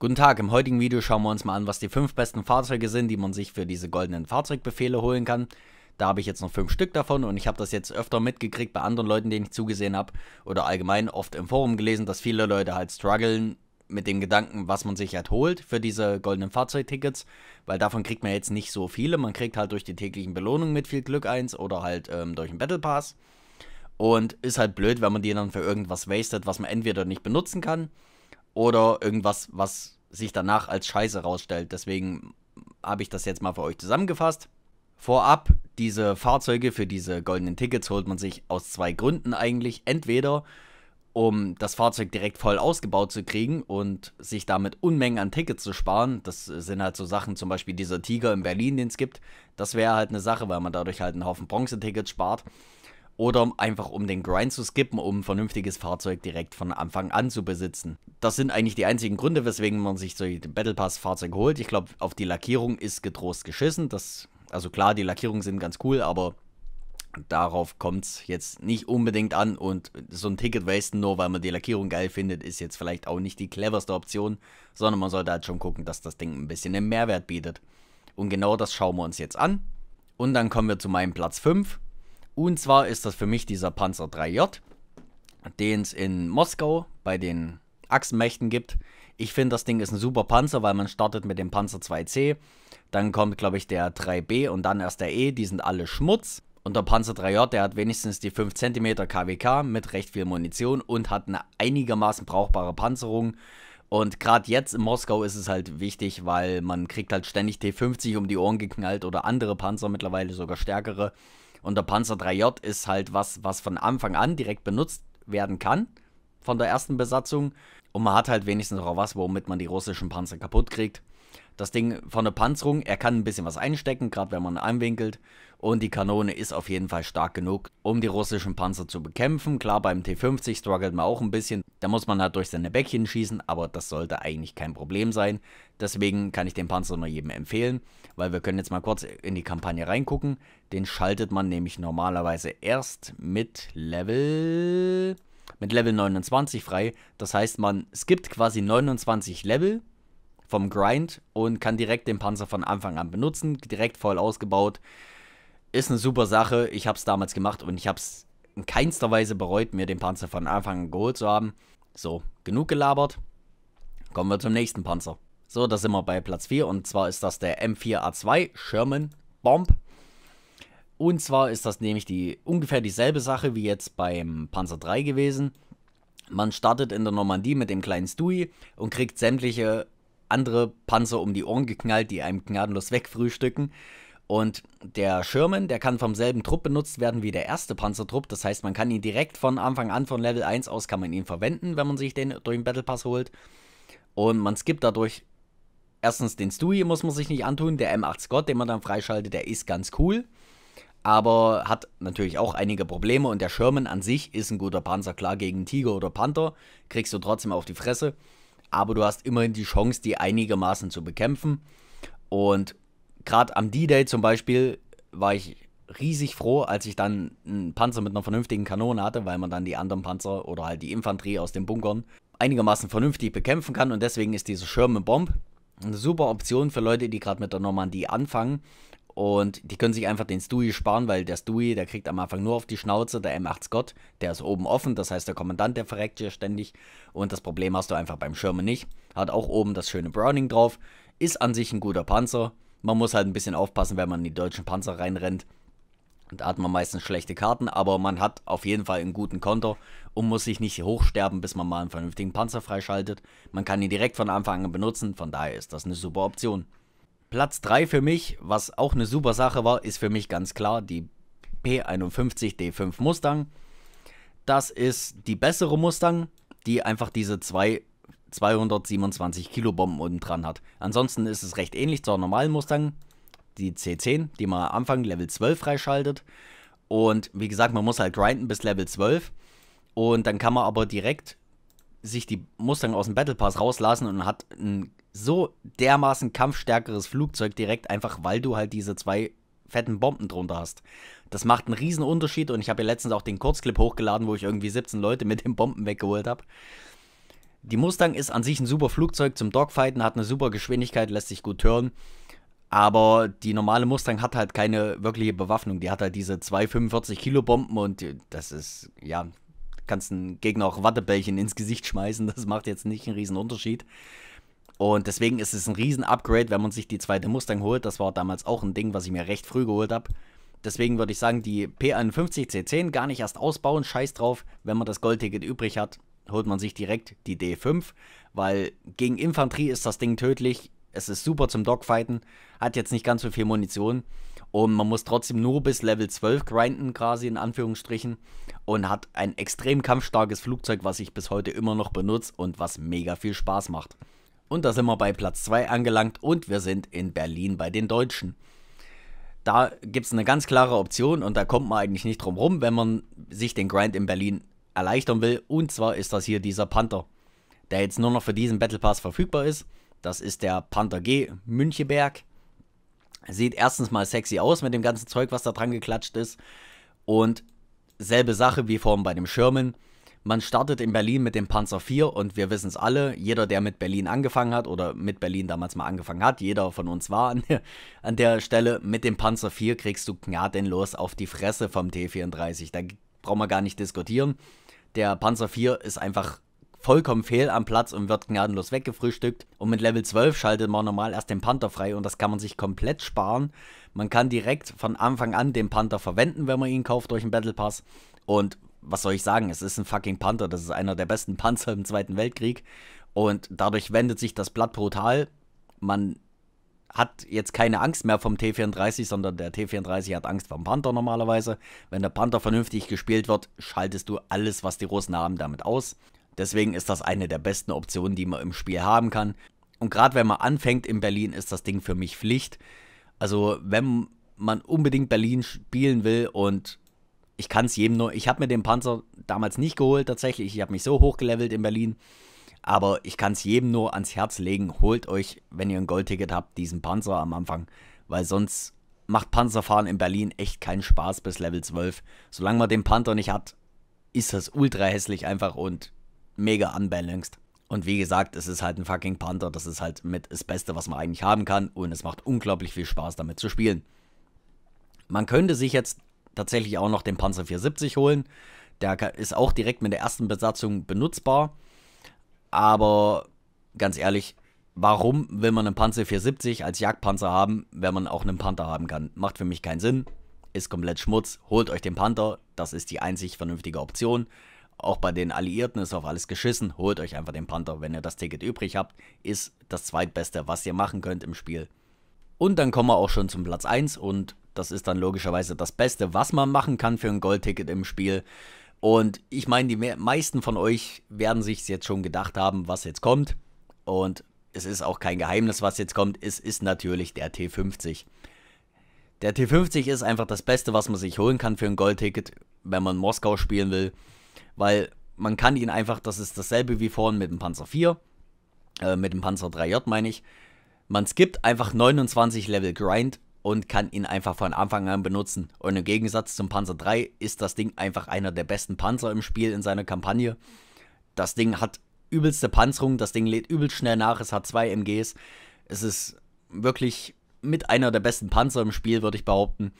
Guten Tag, im heutigen Video schauen wir uns mal an, was die fünf besten Fahrzeuge sind, die man sich für diese goldenen Fahrzeugbefehle holen kann. Da habe ich jetzt noch fünf Stück davon und ich habe das jetzt öfter mitgekriegt bei anderen Leuten, denen ich zugesehen habe oder allgemein oft im Forum gelesen, dass viele Leute halt strugglen mit dem Gedanken, was man sich halt holt für diese goldenen Fahrzeugtickets, weil davon kriegt man jetzt nicht so viele. Man kriegt halt durch die täglichen Belohnungen mit viel Glück eins oder halt ähm, durch einen Battle Pass. Und ist halt blöd, wenn man die dann für irgendwas wastet, was man entweder nicht benutzen kann oder irgendwas, was sich danach als Scheiße rausstellt. Deswegen habe ich das jetzt mal für euch zusammengefasst. Vorab, diese Fahrzeuge für diese goldenen Tickets holt man sich aus zwei Gründen eigentlich. Entweder um das Fahrzeug direkt voll ausgebaut zu kriegen und sich damit Unmengen an Tickets zu sparen. Das sind halt so Sachen, zum Beispiel dieser Tiger in Berlin, den es gibt. Das wäre halt eine Sache, weil man dadurch halt einen Haufen Bronze-Tickets spart oder einfach um den Grind zu skippen, um ein vernünftiges Fahrzeug direkt von Anfang an zu besitzen. Das sind eigentlich die einzigen Gründe, weswegen man sich so ein Battle Pass Fahrzeug holt. Ich glaube, auf die Lackierung ist getrost geschissen. Das, also klar, die Lackierungen sind ganz cool, aber darauf kommt es jetzt nicht unbedingt an. Und so ein Ticket wasten, nur weil man die Lackierung geil findet, ist jetzt vielleicht auch nicht die cleverste Option, sondern man sollte halt schon gucken, dass das Ding ein bisschen einen Mehrwert bietet. Und genau das schauen wir uns jetzt an. Und dann kommen wir zu meinem Platz 5 und zwar ist das für mich dieser Panzer 3J, den es in Moskau bei den Achsenmächten gibt. Ich finde, das Ding ist ein super Panzer, weil man startet mit dem Panzer 2C, dann kommt, glaube ich, der 3B und dann erst der E, die sind alle Schmutz. Und der Panzer 3J, der hat wenigstens die 5 cm KWK mit recht viel Munition und hat eine einigermaßen brauchbare Panzerung. Und gerade jetzt in Moskau ist es halt wichtig, weil man kriegt halt ständig T50 um die Ohren geknallt oder andere Panzer, mittlerweile sogar stärkere. Und der Panzer 3J ist halt was, was von Anfang an direkt benutzt werden kann von der ersten Besatzung. Und man hat halt wenigstens auch was, womit man die russischen Panzer kaputt kriegt. Das Ding von der Panzerung, er kann ein bisschen was einstecken, gerade wenn man einwinkelt und die Kanone ist auf jeden Fall stark genug, um die russischen Panzer zu bekämpfen. Klar, beim T-50 struggelt man auch ein bisschen, da muss man halt durch seine Bäckchen schießen, aber das sollte eigentlich kein Problem sein. Deswegen kann ich den Panzer nur jedem empfehlen, weil wir können jetzt mal kurz in die Kampagne reingucken. Den schaltet man nämlich normalerweise erst mit Level mit Level 29 frei. Das heißt, man skippt quasi 29 Level vom Grind und kann direkt den Panzer von Anfang an benutzen, direkt voll ausgebaut ist eine super Sache. Ich habe es damals gemacht und ich habe es in keinster Weise bereut, mir den Panzer von Anfang an geholt zu haben. So, genug gelabert. Kommen wir zum nächsten Panzer. So, da sind wir bei Platz 4 und zwar ist das der M4A2 Sherman Bomb. Und zwar ist das nämlich die ungefähr dieselbe Sache wie jetzt beim Panzer 3 gewesen. Man startet in der Normandie mit dem kleinen Stewie und kriegt sämtliche andere Panzer um die Ohren geknallt, die einem gnadenlos wegfrühstücken. Und der Sherman, der kann vom selben Trupp benutzt werden wie der erste Panzertrupp. Das heißt, man kann ihn direkt von Anfang an von Level 1 aus kann man ihn verwenden, wenn man sich den durch den Battle Pass holt. Und man skippt dadurch erstens den Stewie, muss man sich nicht antun. Der M8 Scott, den man dann freischaltet, der ist ganz cool. Aber hat natürlich auch einige Probleme und der Sherman an sich ist ein guter Panzer. Klar, gegen Tiger oder Panther kriegst du trotzdem auf die Fresse. Aber du hast immerhin die Chance, die einigermaßen zu bekämpfen. Und gerade am D-Day zum Beispiel war ich riesig froh, als ich dann einen Panzer mit einer vernünftigen Kanone hatte, weil man dann die anderen Panzer oder halt die Infanterie aus den Bunkern einigermaßen vernünftig bekämpfen kann. Und deswegen ist diese Schirme Bomb eine super Option für Leute, die gerade mit der Normandie anfangen. Und die können sich einfach den Stewie sparen, weil der Stewie, der kriegt am Anfang nur auf die Schnauze, der M8 Scott, der ist oben offen, das heißt der Kommandant, der verreckt hier ständig. Und das Problem hast du einfach beim Sherman nicht. Hat auch oben das schöne Browning drauf, ist an sich ein guter Panzer, man muss halt ein bisschen aufpassen, wenn man in die deutschen Panzer reinrennt. da hat man meistens schlechte Karten, aber man hat auf jeden Fall einen guten Konter und muss sich nicht hochsterben, bis man mal einen vernünftigen Panzer freischaltet. Man kann ihn direkt von Anfang an benutzen, von daher ist das eine super Option. Platz 3 für mich, was auch eine super Sache war, ist für mich ganz klar die P51 D5 Mustang. Das ist die bessere Mustang, die einfach diese zwei 227 Kilo Bomben unten dran hat. Ansonsten ist es recht ähnlich zur normalen Mustang, die C10, die man am Anfang Level 12 freischaltet. Und wie gesagt, man muss halt grinden bis Level 12. Und dann kann man aber direkt sich die Mustang aus dem Battle Pass rauslassen und hat ein so dermaßen kampfstärkeres Flugzeug direkt, einfach weil du halt diese zwei fetten Bomben drunter hast. Das macht einen riesen Unterschied und ich habe ja letztens auch den Kurzclip hochgeladen, wo ich irgendwie 17 Leute mit den Bomben weggeholt habe. Die Mustang ist an sich ein super Flugzeug zum Dogfighten, hat eine super Geschwindigkeit, lässt sich gut hören. Aber die normale Mustang hat halt keine wirkliche Bewaffnung. Die hat halt diese 245 Kilo Bomben und äh, das ist, ja, kannst einen Gegner auch Wattebällchen ins Gesicht schmeißen. Das macht jetzt nicht einen riesen Unterschied. Und deswegen ist es ein riesen Upgrade, wenn man sich die zweite Mustang holt. Das war damals auch ein Ding, was ich mir recht früh geholt habe. Deswegen würde ich sagen, die P51 C10 gar nicht erst ausbauen. Scheiß drauf, wenn man das Goldticket übrig hat holt man sich direkt die D5, weil gegen Infanterie ist das Ding tödlich. Es ist super zum Dogfighten, hat jetzt nicht ganz so viel Munition und man muss trotzdem nur bis Level 12 grinden, quasi in Anführungsstrichen, und hat ein extrem kampfstarkes Flugzeug, was ich bis heute immer noch benutze und was mega viel Spaß macht. Und da sind wir bei Platz 2 angelangt und wir sind in Berlin bei den Deutschen. Da gibt es eine ganz klare Option und da kommt man eigentlich nicht drum rum, wenn man sich den Grind in Berlin erleichtern will. Und zwar ist das hier dieser Panther, der jetzt nur noch für diesen Battle Pass verfügbar ist. Das ist der Panther G Müncheberg. Sieht erstens mal sexy aus mit dem ganzen Zeug, was da dran geklatscht ist. Und selbe Sache wie vorhin bei dem Schirmen. Man startet in Berlin mit dem Panzer 4 und wir wissen es alle, jeder, der mit Berlin angefangen hat oder mit Berlin damals mal angefangen hat, jeder von uns war an der, an der Stelle, mit dem Panzer 4 kriegst du gnadenlos auf die Fresse vom T34. Da brauchen wir gar nicht diskutieren. Der Panzer 4 ist einfach vollkommen fehl am Platz und wird gnadenlos weggefrühstückt. Und mit Level 12 schaltet man normal erst den Panther frei und das kann man sich komplett sparen. Man kann direkt von Anfang an den Panther verwenden, wenn man ihn kauft durch einen Battle Pass. Und was soll ich sagen, es ist ein fucking Panther. Das ist einer der besten Panzer im Zweiten Weltkrieg. Und dadurch wendet sich das Blatt brutal. Man hat jetzt keine Angst mehr vom T34, sondern der T34 hat Angst vom Panther normalerweise. Wenn der Panther vernünftig gespielt wird, schaltest du alles, was die Russen haben, damit aus. Deswegen ist das eine der besten Optionen, die man im Spiel haben kann. Und gerade wenn man anfängt in Berlin, ist das Ding für mich Pflicht. Also wenn man unbedingt Berlin spielen will und ich kann es jedem nur, ich habe mir den Panzer damals nicht geholt tatsächlich, ich habe mich so hochgelevelt in Berlin, aber ich kann es jedem nur ans Herz legen, holt euch, wenn ihr ein Goldticket habt, diesen Panzer am Anfang, weil sonst macht Panzerfahren in Berlin echt keinen Spaß bis Level 12. Solange man den Panther nicht hat, ist das ultra hässlich einfach und mega unbalanced. Und wie gesagt, es ist halt ein fucking Panther, das ist halt mit das Beste, was man eigentlich haben kann und es macht unglaublich viel Spaß damit zu spielen. Man könnte sich jetzt tatsächlich auch noch den Panzer 470 holen. Der ist auch direkt mit der ersten Besatzung benutzbar. Aber ganz ehrlich, warum will man einen Panzer 470 als Jagdpanzer haben, wenn man auch einen Panther haben kann? Macht für mich keinen Sinn, ist komplett Schmutz. Holt euch den Panther, das ist die einzig vernünftige Option. Auch bei den Alliierten ist auf alles geschissen. Holt euch einfach den Panther, wenn ihr das Ticket übrig habt. Ist das zweitbeste, was ihr machen könnt im Spiel. Und dann kommen wir auch schon zum Platz 1 und das ist dann logischerweise das Beste, was man machen kann für ein Goldticket im Spiel. Und ich meine, die meisten von euch werden sich jetzt schon gedacht haben, was jetzt kommt. Und es ist auch kein Geheimnis, was jetzt kommt. Es ist natürlich der T50. Der T50 ist einfach das Beste, was man sich holen kann für ein Goldticket, wenn man Moskau spielen will. Weil man kann ihn einfach, das ist dasselbe wie vorhin mit dem Panzer 4, äh, mit dem Panzer 3J meine ich. Man skippt einfach 29 Level Grind und kann ihn einfach von Anfang an benutzen. Und im Gegensatz zum Panzer 3 ist das Ding einfach einer der besten Panzer im Spiel in seiner Kampagne. Das Ding hat übelste Panzerung, das Ding lädt übelst schnell nach, es hat zwei MGs. Es ist wirklich mit einer der besten Panzer im Spiel, würde ich behaupten.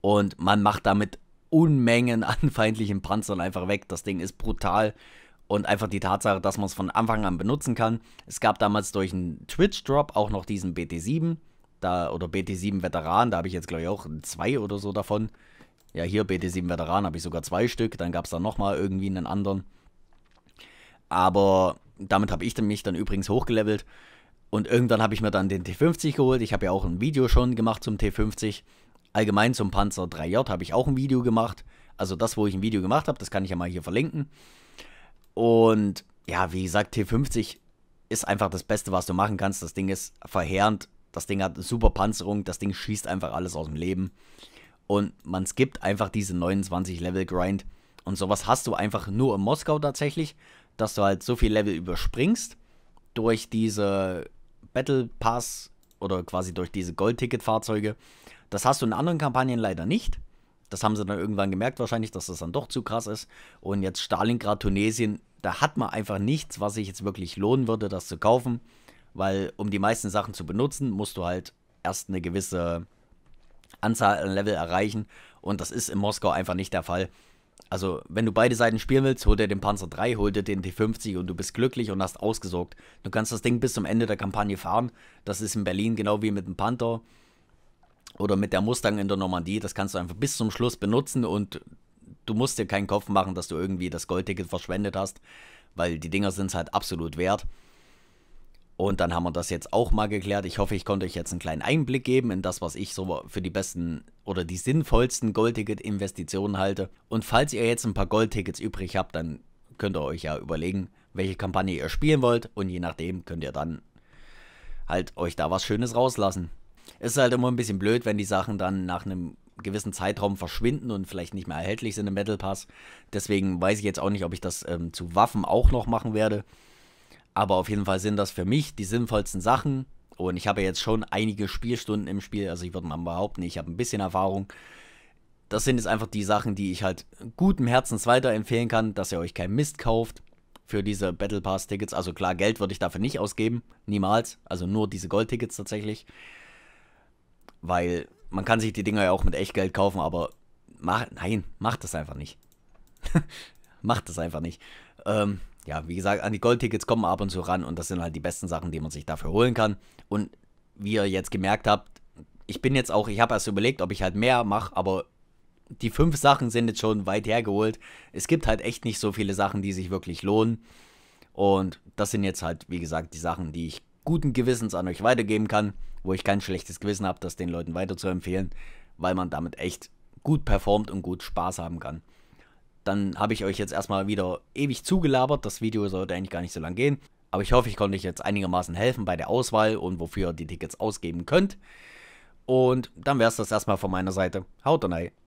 Und man macht damit Unmengen an feindlichen Panzern einfach weg. Das Ding ist brutal. Und einfach die Tatsache, dass man es von Anfang an benutzen kann. Es gab damals durch einen Twitch-Drop auch noch diesen BT7, da, oder BT7 Veteran, da habe ich jetzt glaube ich auch zwei oder so davon. Ja, hier BT7 Veteran habe ich sogar zwei Stück, dann gab es da nochmal irgendwie einen anderen. Aber damit habe ich mich dann übrigens hochgelevelt. Und irgendwann habe ich mir dann den T50 geholt. Ich habe ja auch ein Video schon gemacht zum T50. Allgemein zum Panzer 3J habe ich auch ein Video gemacht. Also das, wo ich ein Video gemacht habe, das kann ich ja mal hier verlinken. Und ja, wie gesagt, T50 ist einfach das Beste, was du machen kannst. Das Ding ist verheerend das Ding hat super Panzerung, das Ding schießt einfach alles aus dem Leben. Und man skippt einfach diese 29 Level Grind. Und sowas hast du einfach nur in Moskau tatsächlich, dass du halt so viel Level überspringst durch diese Battle Pass oder quasi durch diese Gold-Ticket-Fahrzeuge. Das hast du in anderen Kampagnen leider nicht. Das haben sie dann irgendwann gemerkt wahrscheinlich, dass das dann doch zu krass ist. Und jetzt Stalingrad, Tunesien, da hat man einfach nichts, was sich jetzt wirklich lohnen würde, das zu kaufen. Weil um die meisten Sachen zu benutzen, musst du halt erst eine gewisse Anzahl an Level erreichen. Und das ist in Moskau einfach nicht der Fall. Also, wenn du beide Seiten spielen willst, hol dir den Panzer 3, hol dir den T50 und du bist glücklich und hast ausgesorgt. Du kannst das Ding bis zum Ende der Kampagne fahren. Das ist in Berlin genau wie mit dem Panther oder mit der Mustang in der Normandie. Das kannst du einfach bis zum Schluss benutzen und du musst dir keinen Kopf machen, dass du irgendwie das Goldticket verschwendet hast, weil die Dinger sind es halt absolut wert. Und dann haben wir das jetzt auch mal geklärt. Ich hoffe, ich konnte euch jetzt einen kleinen Einblick geben in das, was ich so für die besten oder die sinnvollsten Goldticket-Investitionen halte. Und falls ihr jetzt ein paar Goldtickets übrig habt, dann könnt ihr euch ja überlegen, welche Kampagne ihr spielen wollt. Und je nachdem könnt ihr dann halt euch da was Schönes rauslassen. Es ist halt immer ein bisschen blöd, wenn die Sachen dann nach einem gewissen Zeitraum verschwinden und vielleicht nicht mehr erhältlich sind im Metal Pass. Deswegen weiß ich jetzt auch nicht, ob ich das ähm, zu Waffen auch noch machen werde. Aber auf jeden Fall sind das für mich die sinnvollsten Sachen. Und ich habe jetzt schon einige Spielstunden im Spiel. Also ich würde mal behaupten, ich habe ein bisschen Erfahrung. Das sind jetzt einfach die Sachen, die ich halt guten Herzens weiterempfehlen kann, dass ihr euch keinen Mist kauft für diese Battle Pass Tickets. Also klar, Geld würde ich dafür nicht ausgeben. Niemals. Also nur diese Gold-Tickets tatsächlich. Weil man kann sich die Dinger ja auch mit echt Geld kaufen, aber mach, nein, macht das einfach nicht. macht das einfach nicht. Ähm, ja, wie gesagt, an die Goldtickets kommen ab und zu ran und das sind halt die besten Sachen, die man sich dafür holen kann. Und wie ihr jetzt gemerkt habt, ich bin jetzt auch, ich habe erst überlegt, ob ich halt mehr mache, aber die fünf Sachen sind jetzt schon weit hergeholt. Es gibt halt echt nicht so viele Sachen, die sich wirklich lohnen. Und das sind jetzt halt, wie gesagt, die Sachen, die ich guten Gewissens an euch weitergeben kann, wo ich kein schlechtes Gewissen habe, das den Leuten weiterzuempfehlen, weil man damit echt gut performt und gut Spaß haben kann dann habe ich euch jetzt erstmal wieder ewig zugelabert. Das Video sollte eigentlich gar nicht so lang gehen. Aber ich hoffe, ich konnte euch jetzt einigermaßen helfen bei der Auswahl und wofür ihr die Tickets ausgeben könnt. Und dann wäre es das erstmal von meiner Seite. Haut rein.